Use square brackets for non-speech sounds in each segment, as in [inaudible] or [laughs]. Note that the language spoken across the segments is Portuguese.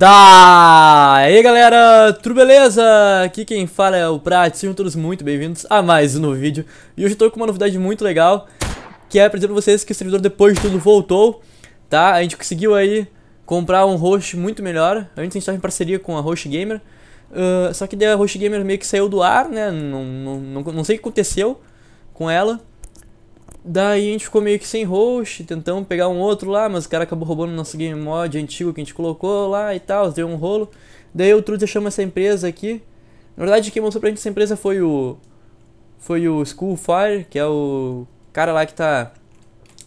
Daí galera, tudo beleza? Aqui quem fala é o Prat, sejam todos muito bem-vindos a mais um novo vídeo E hoje eu tô com uma novidade muito legal Que é pra dizer pra vocês que o servidor depois de tudo voltou Tá? A gente conseguiu aí comprar um host muito melhor Antes a gente tava em parceria com a Host Gamer uh, Só que daí a Host Gamer meio que saiu do ar, né? Não, não, não, não sei o que aconteceu com ela Daí a gente ficou meio que sem host, tentamos pegar um outro lá, mas o cara acabou roubando o nosso game mod antigo que a gente colocou lá e tal, deu um rolo. Daí o Truth chama essa empresa aqui. Na verdade, quem mostrou pra gente essa empresa foi o. Foi o Schoolfire, que é o cara lá que tá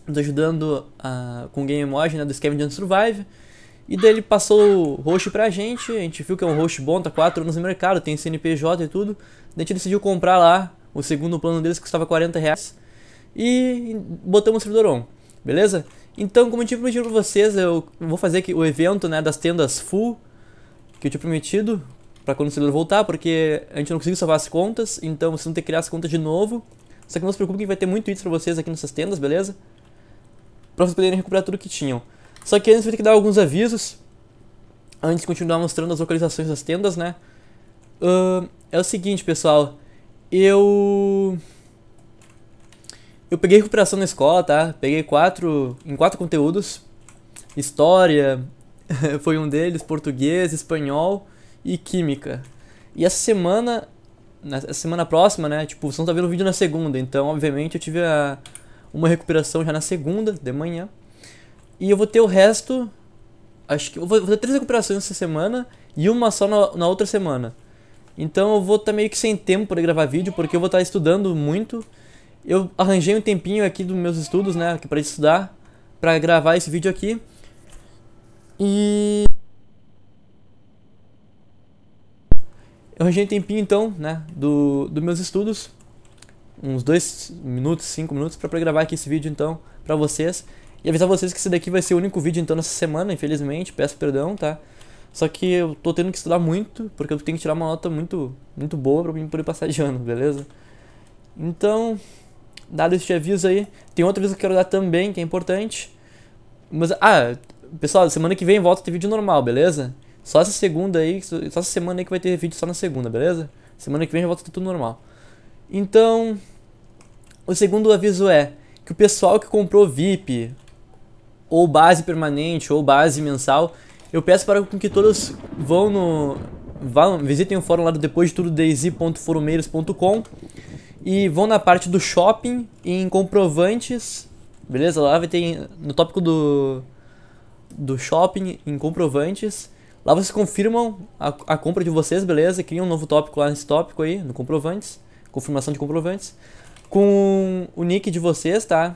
nos ajudando a, ah, com o game mod né, do Scavenge and Survive. E daí ele passou o host pra gente, a gente viu que é um host bom, tá 4 anos no mercado, tem CNPJ e tudo. Daí a gente decidiu comprar lá o segundo plano deles que custava 40 reais e botamos o servidor on, beleza? Então, como eu tinha prometido para vocês, eu vou fazer aqui o evento né, das tendas full que eu tinha prometido para quando o servidor voltar, porque a gente não conseguiu salvar as contas, então vocês vão ter que criar as contas de novo. Só que não se preocupem que vai ter muito itens para vocês aqui nessas tendas, beleza? Para vocês poderem recuperar tudo que tinham. Só que antes eu vou ter que dar alguns avisos, antes de continuar mostrando as localizações das tendas, né? Uh, é o seguinte, pessoal, eu eu peguei recuperação na escola, tá? Peguei quatro. em quatro conteúdos. História [laughs] foi um deles, português, espanhol e química. E essa semana. Na semana próxima, né? Tipo, vocês não tá vendo o vídeo na segunda, então obviamente eu tive a, uma recuperação já na segunda de manhã. E eu vou ter o resto. Acho que eu vou, vou ter três recuperações essa semana e uma só na, na outra semana. Então eu vou estar tá meio que sem tempo para gravar vídeo, porque eu vou estar tá estudando muito eu arranjei um tempinho aqui dos meus estudos, né, aqui para estudar, para gravar esse vídeo aqui. E eu arranjei um tempinho então, né, do dos meus estudos, uns dois minutos, cinco minutos para gravar aqui esse vídeo então para vocês. E avisar vocês que esse daqui vai ser o único vídeo então nessa semana, infelizmente, peço perdão, tá? Só que eu tô tendo que estudar muito, porque eu tenho que tirar uma nota muito, muito boa pra mim poder passar de ano, beleza? Então, dado este aviso aí, tem outro aviso que eu quero dar também, que é importante. Mas, ah, pessoal, semana que vem volta a ter vídeo normal, beleza? Só essa segunda aí, só essa semana aí que vai ter vídeo só na segunda, beleza? Semana que vem já volta a ter tudo normal. Então, o segundo aviso é que o pessoal que comprou VIP, ou base permanente, ou base mensal, eu peço para que todos vão no. Vão, visitem o fórum lá do depois de tudo daisy.forumeiros.com e vão na parte do shopping em comprovantes, beleza? Lá vai ter no tópico do, do shopping em comprovantes. Lá vocês confirmam a, a compra de vocês, beleza? Criam um novo tópico lá nesse tópico aí, no comprovantes. Confirmação de comprovantes. Com o nick de vocês, tá?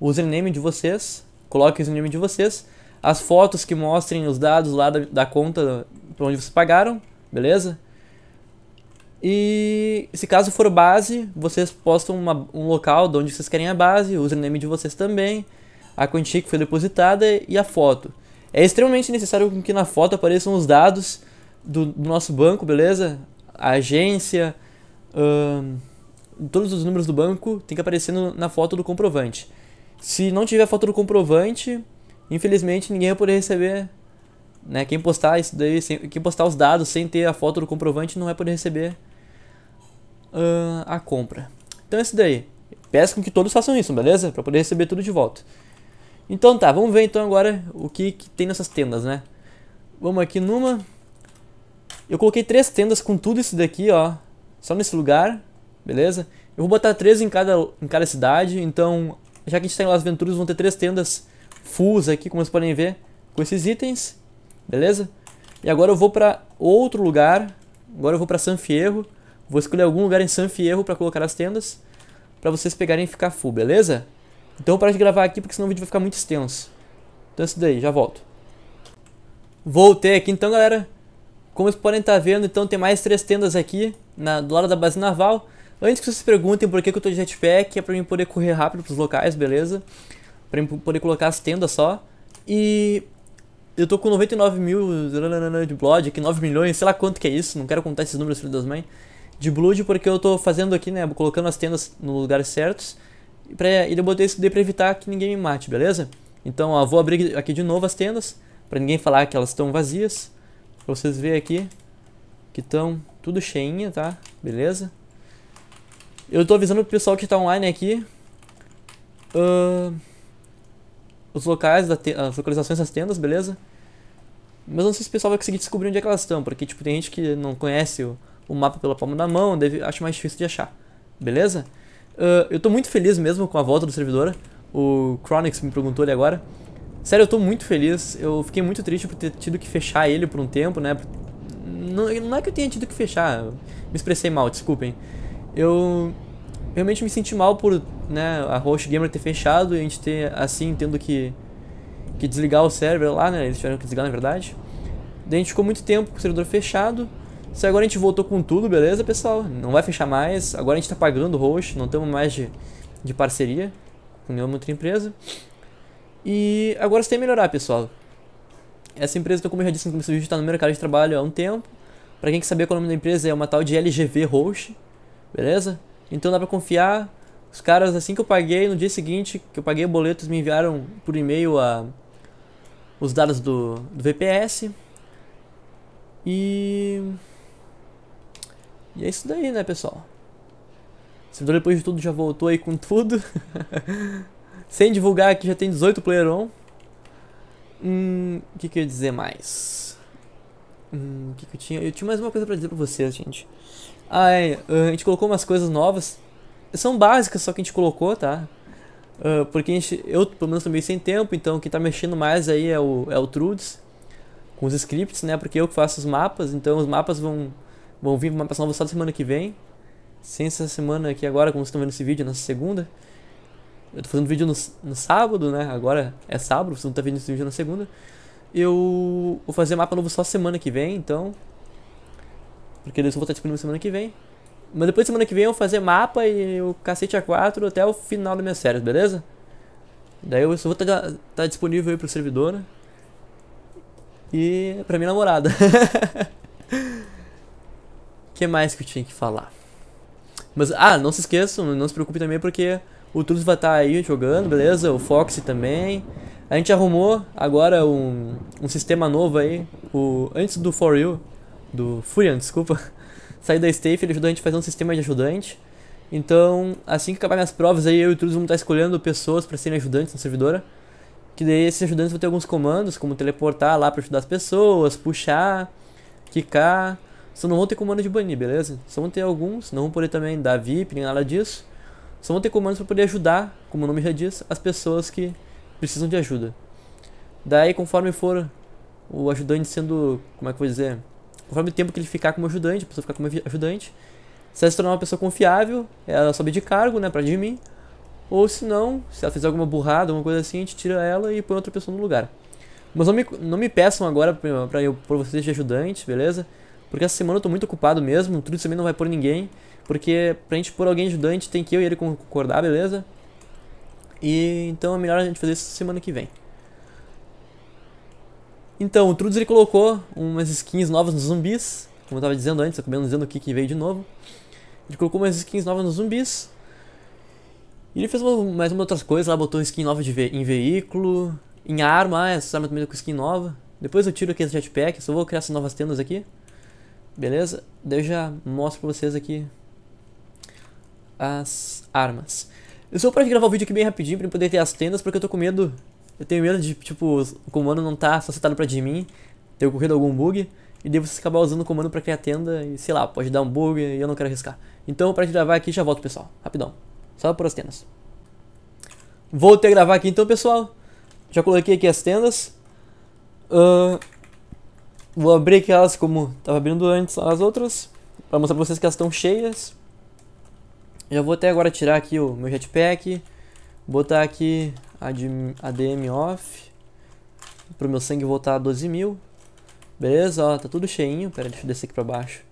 O username de vocês. Coloque o username de vocês. As fotos que mostrem os dados lá da, da conta para onde vocês pagaram, beleza? E se caso for base, vocês postam uma, um local de onde vocês querem a base, o username de vocês também, a quantia que foi depositada e a foto. É extremamente necessário que na foto apareçam os dados do, do nosso banco, beleza? A agência, hum, todos os números do banco tem que aparecer no, na foto do comprovante. Se não tiver foto do comprovante, infelizmente ninguém vai poder receber. Né? Quem postar isso daí, sem, quem postar os dados sem ter a foto do comprovante não vai poder receber uh, a compra. Então é isso daí. Peço que todos façam isso, beleza? Para poder receber tudo de volta. Então tá, vamos ver então agora o que, que tem nessas tendas, né? Vamos aqui numa. Eu coloquei três tendas com tudo isso daqui, ó. Só nesse lugar, beleza? Eu vou botar três em cada, em cada cidade, então... Já que a gente está em Las Venturas, vão ter três tendas fulls aqui, como vocês podem ver. Com esses itens, beleza? E agora eu vou para outro lugar. Agora eu vou para San Fierro. Vou escolher algum lugar em San Fierro para colocar as tendas, para vocês pegarem e ficar full, beleza? Então para de gravar aqui, porque senão o vídeo vai ficar muito extenso. Então é isso daí, já volto. Voltei aqui então, galera. Como vocês podem estar tá vendo, então tem mais três tendas aqui, na, do lado da base naval. Antes que vocês perguntem por que, que eu estou de jetpack, é para mim poder correr rápido para os locais, beleza? Para mim poder colocar as tendas só. E eu tô com 99 mil de blood aqui, 9 milhões, sei lá quanto que é isso, não quero contar esses números, filho das mães de blood porque eu estou fazendo aqui, né, colocando as tendas no lugar certos. Pra, e eu botei isso daí pra evitar que ninguém me mate, beleza? Então, ó, vou abrir aqui de novo as tendas, para ninguém falar que elas estão vazias. Pra vocês verem aqui que estão tudo cheinha, tá? Beleza? Eu estou avisando o pessoal que está online aqui. Uh, os locais, da as localizações das tendas, beleza? Mas não sei se o pessoal vai conseguir descobrir onde é que elas estão, porque tipo, tem gente que não conhece o o mapa pela palma da mão, deve, acho mais difícil de achar, beleza? Uh, eu tô muito feliz mesmo com a volta do servidor, o Chronix me perguntou ali agora. Sério, eu tô muito feliz, eu fiquei muito triste por ter tido que fechar ele por um tempo, né? Não, não é que eu tenha tido que fechar, me expressei mal, desculpem. Eu realmente me senti mal por né, a Host Gamer ter fechado e a gente ter, assim, tendo que, que desligar o server lá, né? Eles tiveram que desligar, na verdade. Daí a gente ficou muito tempo com o servidor fechado se agora a gente voltou com tudo, beleza, pessoal? Não vai fechar mais. Agora a gente tá pagando host, não estamos mais de, de parceria com nenhuma outra empresa. E agora você tem que melhorar, pessoal. Essa empresa, então, como eu já disse no começo do vídeo, está no mercado de trabalho há um tempo. Para quem quer saber qual é o nome da empresa, é uma tal de LGV Host, beleza? Então dá para confiar. Os caras, assim que eu paguei, no dia seguinte que eu paguei o boleto, me enviaram por e-mail a, ah, os dados do, do VPS. E e é isso daí, né, pessoal? O servidor, depois de tudo, já voltou aí com tudo. [laughs] Sem divulgar que já tem 18 player on. Hum, o que, que eu ia dizer mais? Hum, o que, que eu tinha? Eu tinha mais uma coisa pra dizer pra vocês, gente. Ah, é, a gente colocou umas coisas novas. São básicas, só que a gente colocou, tá? Uh, porque gente, eu, pelo menos, também sem tempo, então quem tá mexendo mais aí é o, é o Trudes. Com os scripts, né? Porque eu que faço os mapas, então os mapas vão Vão vir uma peça nova só semana que vem. Sem essa semana aqui agora, como vocês estão vendo esse vídeo, na segunda. Eu tô fazendo vídeo no, no sábado, né? Agora é sábado, vocês não tá vendo esse vídeo na segunda. Eu vou fazer mapa novo só semana que vem, então. Porque eles vão estar disponível semana que vem. Mas depois semana que vem eu vou fazer mapa e o cacete A4 até o final da minha série, beleza? Daí eu só vou estar tá, tá disponível aí pro servidor. Né? E pra minha namorada. [laughs] que mais que eu tinha que falar? Mas, ah, não se esqueçam, não se preocupe também, porque o Trubs vai estar tá aí jogando, beleza? O Foxy também. A gente arrumou agora um, um sistema novo aí, o, antes do For You, do Furion, desculpa, [laughs] sair da Stafe, ele ajudou a gente a fazer um sistema de ajudante. Então, assim que acabar minhas provas aí, eu e o Trubs vamos estar tá escolhendo pessoas para serem ajudantes na servidora. Que daí esses ajudantes vão ter alguns comandos, como teleportar lá para ajudar as pessoas, puxar, quicar... Só não vão ter comando de banir, beleza? Só vão ter alguns, não vão poder também dar VIP, nem nada disso. Só vão ter comandos para poder ajudar, como o nome já diz, as pessoas que precisam de ajuda. Daí, conforme for o ajudante sendo, como é que eu vou dizer? Conforme o tempo que ele ficar como ajudante, a pessoa ficar como ajudante, se ela se tornar uma pessoa confiável, ela sobe de cargo, né, pra mim. Ou se não, se ela fizer alguma burrada, alguma coisa assim, a gente tira ela e põe outra pessoa no lugar. Mas não me, não me peçam agora pra, pra eu, por vocês de ajudante, beleza? Porque essa semana eu tô muito ocupado mesmo, o Trudes também não vai por ninguém. Porque pra gente pôr alguém ajudante tem que eu e ele concordar, beleza? E então é melhor a gente fazer isso semana que vem. Então, o Trudes ele colocou umas skins novas nos zumbis. Como eu tava dizendo antes, acabei não dizendo o que, que veio de novo. Ele colocou umas skins novas nos zumbis. E ele fez uma, mais uma outras coisas lá, botou skin nova ve em veículo, em arma, ah, essa arma também tá com skin nova. Depois eu tiro aqui as jetpack, só vou criar essas novas tendas aqui. Beleza? Daí eu já mostro pra vocês aqui as armas. Eu só parei de gravar o vídeo aqui bem rapidinho pra poder ter as tendas, porque eu tô com medo. Eu tenho medo de, tipo, o comando não tá solicitado pra mim, ter ocorrido algum bug, e daí você acabar usando o comando pra criar tenda, e sei lá, pode dar um bug, e eu não quero arriscar. Então eu parei de gravar aqui e já volto, pessoal. Rapidão. Só por as tendas. Voltei a gravar aqui então, pessoal. Já coloquei aqui as tendas. Uh, Vou abrir aqui elas como estava abrindo antes as outras, para mostrar para vocês que elas estão cheias. Já vou até agora tirar aqui o meu jetpack, botar aqui a ADM off, para o meu sangue voltar a 12 mil. Beleza, ó, tá tudo cheinho. Pera, deixa eu descer aqui pra baixo.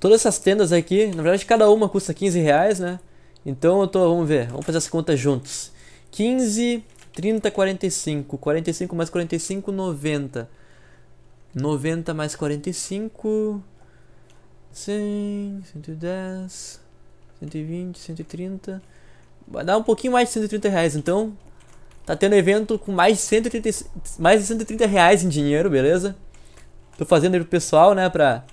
Todas essas tendas aqui, na verdade cada uma custa 15 reais, né? Então eu tô, vamos ver, vamos fazer as contas juntos. 15, 30, 45, 45 mais 45, 90. 90 mais 45. 100, 110, 120, 130. Vai dar um pouquinho mais de 130 reais, então. Tá tendo evento com mais de 130, mais de 130 reais em dinheiro, beleza? Tô fazendo aí pro pessoal, né, pra...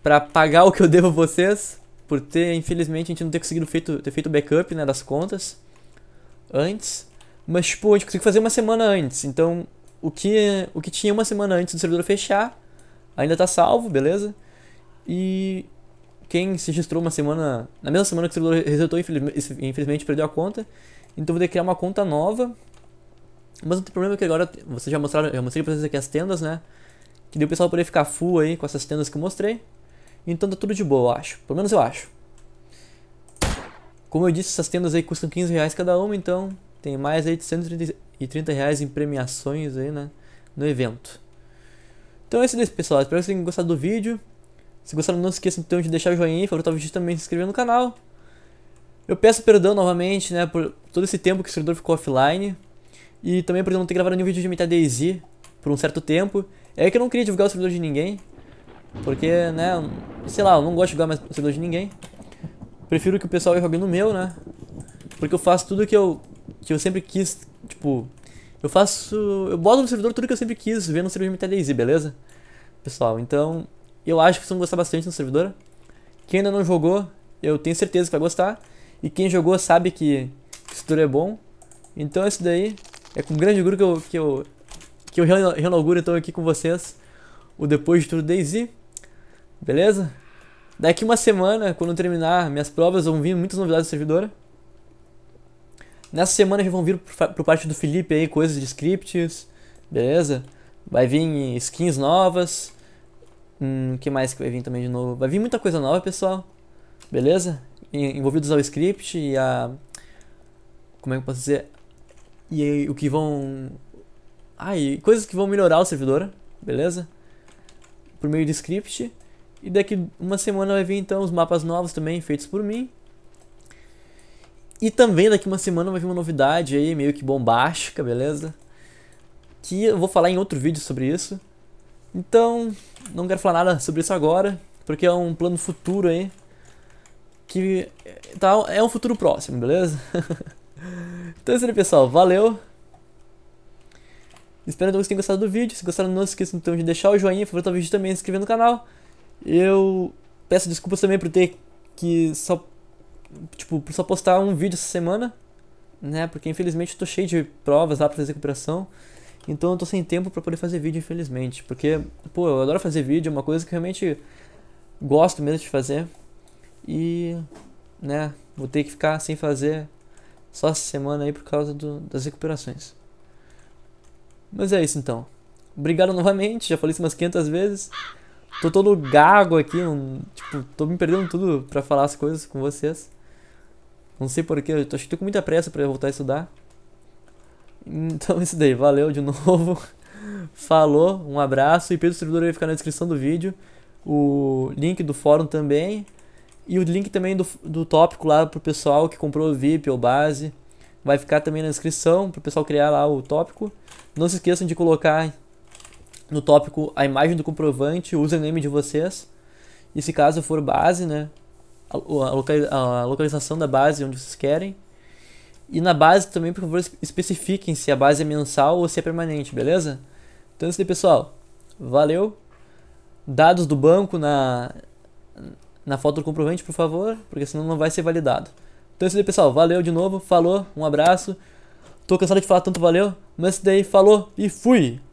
Pra pagar o que eu devo a vocês. Por ter, infelizmente, a gente não ter conseguido feito, ter feito backup, né, das contas. Antes. Mas, tipo, a gente conseguiu fazer uma semana antes, então o que, o que tinha uma semana antes do servidor fechar ainda está salvo, beleza? E quem se registrou uma semana, na mesma semana que o servidor resetou, infelizmente perdeu a conta. Então vou ter que criar uma conta nova. Mas não tem problema que agora vocês já mostraram, eu mostrei para vocês aqui as tendas, né? Que deu o pessoal poder ficar full aí com essas tendas que eu mostrei. Então tá tudo de boa, eu acho. Pelo menos eu acho. Como eu disse, essas tendas aí custam 15 reais cada uma, então tem mais aí de 130 reais em premiações aí, né? No evento. Então é isso aí, pessoal. Espero que vocês tenham gostado do vídeo. Se gostaram, não se esqueçam então de deixar o joinha, favoritar o vídeo também se inscrever no canal. Eu peço perdão novamente, né, por todo esse tempo que o servidor ficou offline. E também por não ter gravado nenhum vídeo de MetaDaisy por um certo tempo. É que eu não queria divulgar o servidor de ninguém. Porque, né, sei lá, eu não gosto de jogar mais o servidor de ninguém. Prefiro que o pessoal jogue no meu, né? Porque eu faço tudo que eu que eu sempre quis, tipo, eu faço, eu boto no servidor tudo que eu sempre quis ver no servidor MTDZ, beleza? Pessoal, então eu acho que vocês vão gostar bastante no servidor. Quem ainda não jogou, eu tenho certeza que vai gostar. E quem jogou sabe que o servidor é bom. Então isso daí é com grande orgulho que eu, que eu, que eu reinauguro então aqui com vocês o Depois de Tudo Daisy. Beleza? Daqui uma semana, quando terminar minhas provas, vão vir muitas novidades do servidor. Nessa semana já vão vir por, parte do Felipe aí coisas de scripts, beleza? Vai vir skins novas. Hum, que mais que vai vir também de novo? Vai vir muita coisa nova, pessoal. Beleza? Envolvidos ao script e a. Como é que eu posso dizer? E o que vão. Ah, e coisas que vão melhorar o servidor, beleza? Por meio de script. E daqui uma semana vai vir então os mapas novos também, feitos por mim. E também daqui uma semana vai vir uma novidade aí, meio que bombástica, beleza? Que eu vou falar em outro vídeo sobre isso. Então, não quero falar nada sobre isso agora, porque é um plano futuro aí. Que eh, tá, é um futuro próximo, beleza? [laughs] então é isso aí, pessoal. Valeu! Espero que vocês tenham gostado do vídeo. Se gostaram, não se esqueçam então, de deixar o joinha, favoritar o vídeo também, se inscrever no canal. Eu peço desculpas também por ter que só tipo, só postar um vídeo essa semana, né? Porque infelizmente eu tô cheio de provas lá pra fazer recuperação. Então eu tô sem tempo para poder fazer vídeo, infelizmente. Porque, pô, eu adoro fazer vídeo, é uma coisa que realmente gosto mesmo de fazer. E, né, vou ter que ficar sem fazer só essa semana aí por causa do, das recuperações. Mas é isso então. Obrigado novamente, já falei isso umas 500 vezes. Tô todo gago aqui, um, tipo, tô me perdendo tudo pra falar as coisas com vocês. Não sei porquê, eu tô, acho que tô com muita pressa para voltar a estudar. Então [laughs] isso daí, valeu de [laughs] novo. Falou, um abraço. E Pedro Servidor vai ficar na descrição do vídeo. O link do fórum também. E o link também do, do tópico lá pro pessoal que comprou o VIP ou base. Vai ficar também na descrição pro pessoal criar lá o tópico. Não se esqueçam de colocar no tópico a imagem do comprovante, o username de vocês. E se caso for base, né? a localização da base onde vocês querem. E na base também, por favor, especifiquem se a base é mensal ou se é permanente, beleza? Então é isso aí, pessoal. Valeu. Dados do banco na, na foto do comprovante, por favor, porque senão não vai ser validado. Então é isso aí, pessoal. Valeu de novo. Falou. Um abraço. Tô cansado de falar tanto valeu, mas isso daí falou e fui!